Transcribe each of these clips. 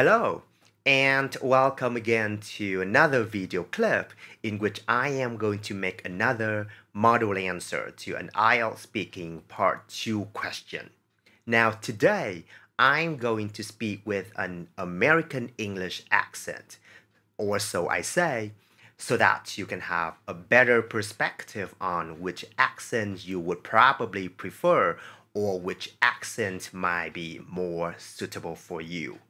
Hello and welcome again to another video clip in which I am going to make another model answer to an IELTS speaking part 2 question. Now today I'm going to speak with an American English accent or so I say so that you can have a better perspective on which accent you would probably prefer or which accent might be more suitable for you.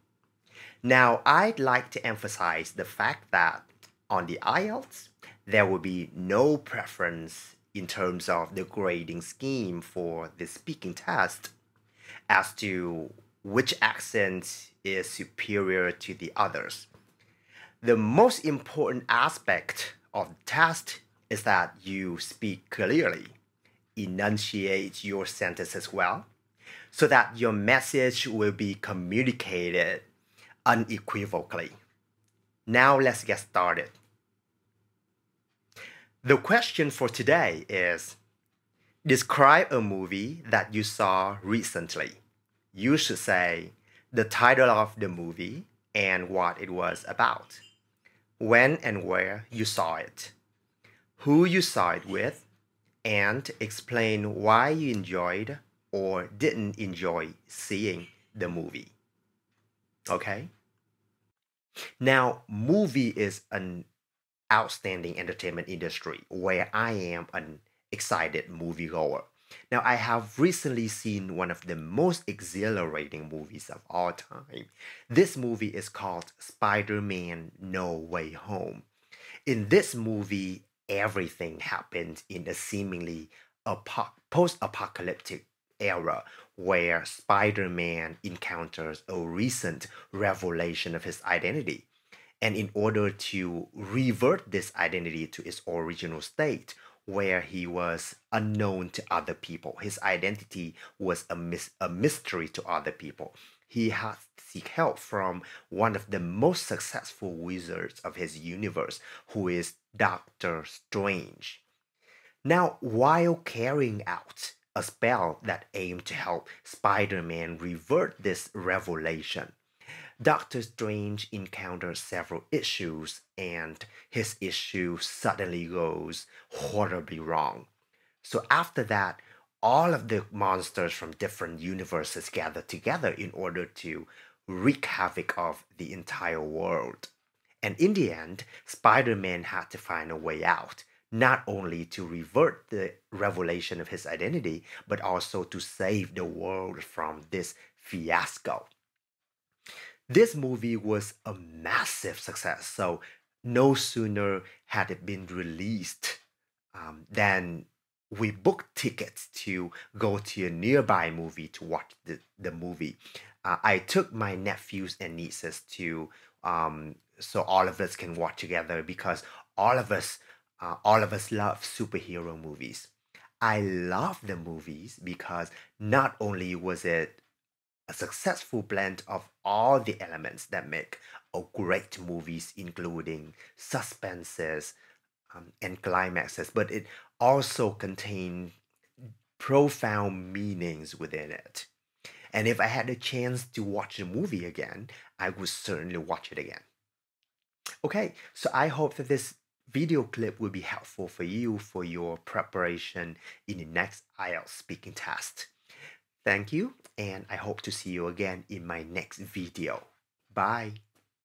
Now, I'd like to emphasize the fact that on the IELTS, there will be no preference in terms of the grading scheme for the speaking test as to which accent is superior to the others. The most important aspect of the test is that you speak clearly, enunciate your sentences well, so that your message will be communicated unequivocally. Now let's get started. The question for today is Describe a movie that you saw recently. You should say the title of the movie and what it was about, when and where you saw it, who you saw it with, and explain why you enjoyed or didn't enjoy seeing the movie. Okay. Now, movie is an outstanding entertainment industry where I am an excited moviegoer. Now, I have recently seen one of the most exhilarating movies of all time. This movie is called Spider Man No Way Home. In this movie, everything happens in a seemingly post apocalyptic era where Spider Man encounters a recent revelation of his identity. And in order to revert this identity to its original state, where he was unknown to other people, his identity was a, mis- a mystery to other people. He had to seek help from one of the most successful wizards of his universe, who is Doctor Strange. Now, while carrying out a spell that aimed to help Spider Man revert this revelation. Doctor Strange encounters several issues, and his issue suddenly goes horribly wrong. So, after that, all of the monsters from different universes gather together in order to wreak havoc of the entire world. And in the end, Spider Man had to find a way out not only to revert the revelation of his identity, but also to save the world from this fiasco. This movie was a massive success, so no sooner had it been released um, than we booked tickets to go to a nearby movie to watch the, the movie. Uh, I took my nephews and nieces to um, so all of us can watch together because all of us uh, all of us love superhero movies. I love the movies because not only was it a successful blend of all the elements that make a great movies, including suspenses um, and climaxes, but it also contained profound meanings within it. And if I had a chance to watch the movie again, I would certainly watch it again. Okay, so I hope that this video clip will be helpful for you for your preparation in the next IELTS speaking test. Thank you, and I hope to see you again in my next video. Bye.